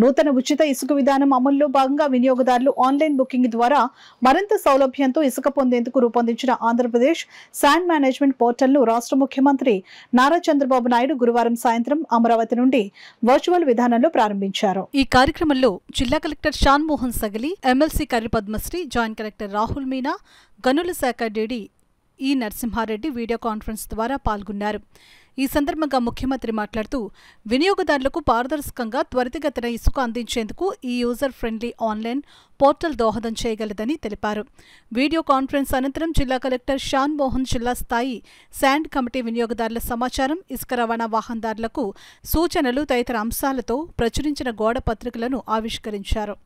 నూతన ఉచిత ఇసుక విధానం అమల్లో భాగంగా వినియోగదారులు ఆన్లైన్ బుకింగ్ ద్వారా మరింత సౌలభ్యంతో ఇసుక పొందేందుకు రూపొందించిన ఆంధ్రప్రదేశ్ శాండ్ మేనేజ్మెంట్ పోర్టల్ను రాష్ట్ర ముఖ్యమంత్రి నారా చంద్రబాబు నాయుడు గురువారం సాయంత్రం అమరావతి నుండి వర్చువల్ విధానంలో ప్రారంభించారు ఈ కార్యక్రమంలో జిల్లా collector Shanmohan Sagili MLC Karipadmasri Padmasri joint collector Rahul Meena గనుల శాఖ డీడీ ఈ నరసింహారెడ్డి వీడియో కాన్ఫరెన్స్ ద్వారా పాల్గొన్నారు ఈ సందర్భంగా ముఖ్యమంత్రి మాట్లాడుతూ వినియోగదారులకు పారదర్శకంగా త్వరితగతిన ఇసుక అందించేందుకు ఈ యూజర్ ఫ్రెండ్లీ ఆన్లైన్ పోర్టల్ దోహదం చేయగలదని తెలిపారు వీడియో కాన్ఫరెన్స్ అనంతరం జిల్లా కలెక్టర్ షాన్ మోహన్ జిల్లా స్థాయి శాండ్ కమిటీ వినియోగదారుల సమాచారం ఇసుక రవాణా వాహనదారులకు సూచనలు తదితర అంశాలతో ప్రచురించిన గోడ పత్రికలను ఆవిష్కరించారు